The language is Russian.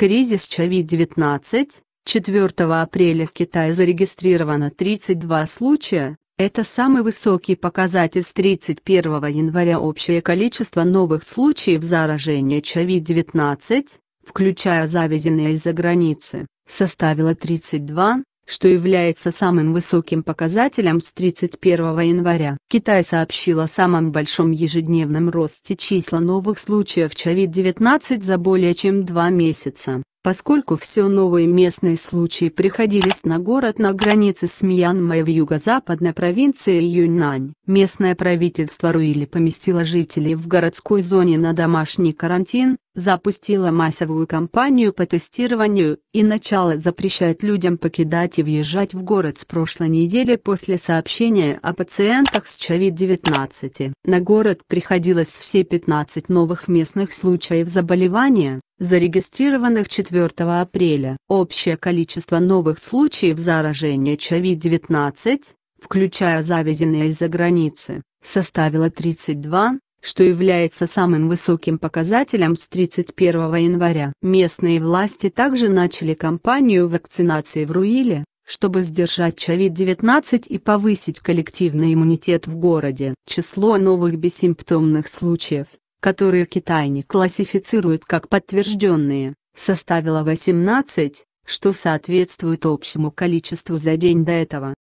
Кризис COVID-19. 4 апреля в Китае зарегистрировано 32 случая, это самый высокий показатель с 31 января общее количество новых случаев заражения COVID-19, включая завезенные из-за границы, составило 32, что является самым высоким показателем с 31 января. Китай сообщил о самом большом ежедневном росте числа новых случаев COVID-19 за более чем два месяца. Поскольку все новые местные случаи приходились на город на границе с Мьянмой в юго-западной провинции Юньнань, местное правительство Руили поместило жителей в городской зоне на домашний карантин, запустила массовую кампанию по тестированию и начала запрещать людям покидать и въезжать в город с прошлой недели после сообщения о пациентах с COVID-19. На город приходилось все 15 новых местных случаев заболевания, зарегистрированных 4 апреля. Общее количество новых случаев заражения COVID-19, включая завезенные из-за границы, составило 32, что является самым высоким показателем с 31 января. Местные власти также начали кампанию вакцинации в Руиле, чтобы сдержать COVID-19 и повысить коллективный иммунитет в городе. Число новых бессимптомных случаев, которые Китай не классифицирует как подтвержденные, составило 18, что соответствует общему количеству за день до этого.